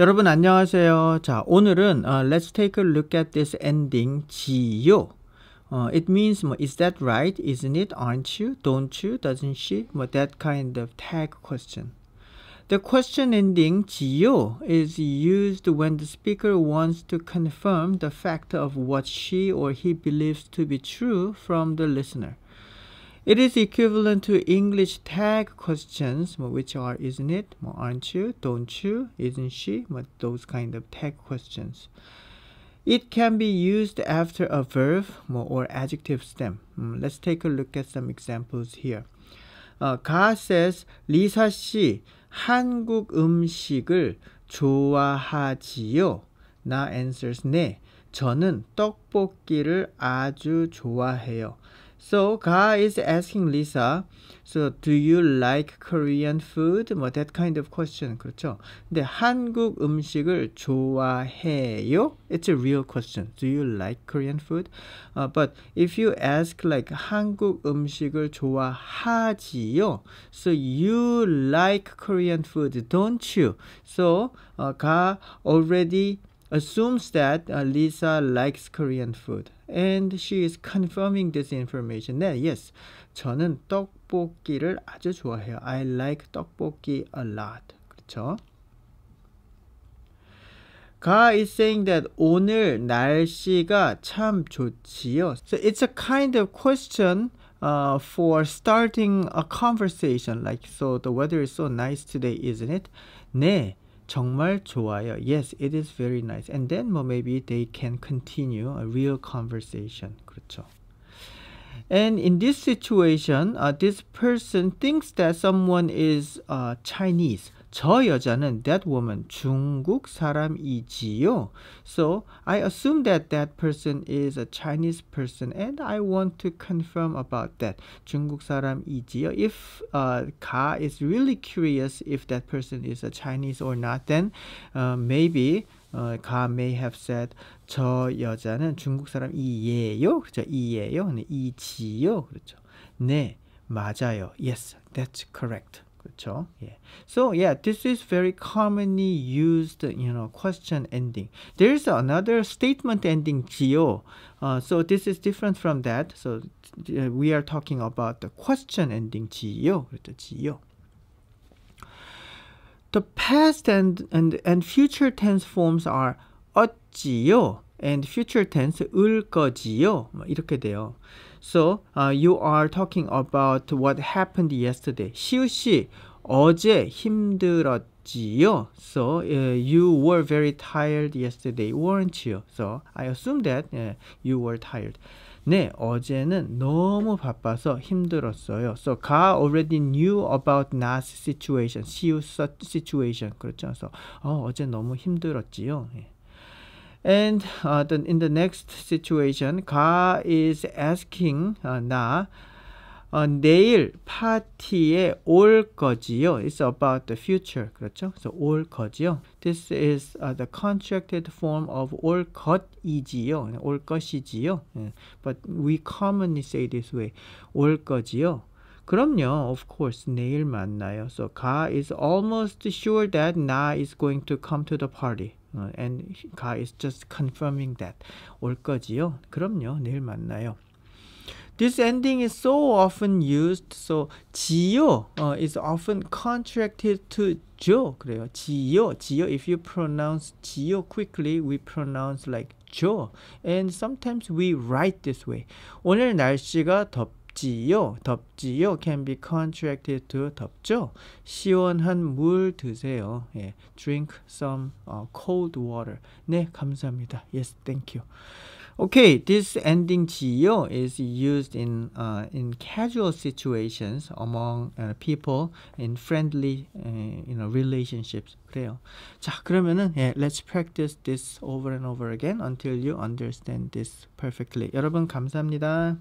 여러분 안녕하세요. 자, 오늘은 uh, let's take a look at this ending 지요. Uh, it means is that right? Isn't it? Aren't you? Don't you? Doesn't she? 뭐 that kind of tag question. The question ending 지요 is used when the speaker wants to confirm the fact of what she or he believes to be true from the listener. It is equivalent to English tag questions, which are isn't it, aren't you, don't you, isn't she, those kind of tag questions. It can be used after a verb or adjective stem. Let's take a look at some examples here. Uh, Ga says, 리사 씨, 한국 음식을 좋아하지요? Na answers, 네. 저는 떡볶이를 아주 좋아해요. So Ga is asking Lisa, so do you like Korean food? 뭐 that kind of question 그렇죠. 근데 한국 음식을 좋아해요? It's a real question. Do you like Korean food? Uh, but if you ask like 한국 음식을 좋아하지요? So you like Korean food, don't you? So uh, Ga already assumes that uh, Lisa likes Korean food. And she is confirming this information. That yes, 저는 떡볶이를 아주 좋아해요. I like 떡볶이 a lot. 그렇죠? 가 is saying that 오늘 날씨가 참 좋지요. So it's a kind of question uh, for starting a conversation. Like, so the weather is so nice today, isn't it? 네, 정말 좋아요. Yes, it is very nice. And then well, maybe they can continue a real conversation. 그렇죠. And in this situation, uh, this person thinks that someone is uh, Chinese. 저 여자는 that woman 중국 사람이지요. So I assume that that person is a Chinese person and I want to confirm about that. 중국 사람이지요. If uh, Ka is really curious if that person is a Chinese or not, then uh, maybe uh, Ka may have said 저 여자는 중국 사람이에요. 그죠? 이에요. 이지요. 그렇죠. 네, 맞아요. Yes, that's correct. 그렇죠? So yeah, this is very commonly used, you know, question ending. There's another statement ending geo. Uh, so this is different from that. So uh, we are talking about the question ending geo. 그렇죠? The past and and and future tense forms are 어찌요 and future tense 을 거지요. 이렇게 돼요. So uh, you are talking about what happened yesterday. 시우 씨 어제 힘들었지요. So uh, you were very tired yesterday, weren't you? So I assume that uh, you were tired. 네, 어제는 너무 바빠서 힘들었어요. So Ka already knew about Na's situation, s i s i t u a t i o n 그렇죠. so, 어, 어제 너무 힘들었지요. 예. And uh, in the next situation, Ka is asking uh, "On 어, uh, 내일 파티에 올 거지요. It's about the future. 그렇죠? So 올 거지요. This is uh, the contracted form of 올 것이지요. 올 것이지요. Yeah. But we commonly say this way. 올 거지요. 그럼요. Of course. 내일 만나요. So 가 is almost sure that 나 is going to come to the party. and God is just confirming that. 올 거지요? 그럼요. 내일 만나요. This ending is so often used. So 지요 uh, is often contracted to 조 그래요. 지요, 지요. If you pronounce 지요 quickly, we pronounce like 조. And sometimes we write this way. 오늘 날씨가 덥 덥지요. 덥지요 can be contracted to 덥죠. 시원한 물 드세요. 예, drink some uh, cold water. 네, 감사합니다. Yes, thank you. Okay, this ending 지요 is used in uh, in casual situations among uh, people in friendly uh, you know relationships. 그래요. 자, 그러면은 예, let's practice this over and over again until you understand this perfectly. 여러분 감사합니다.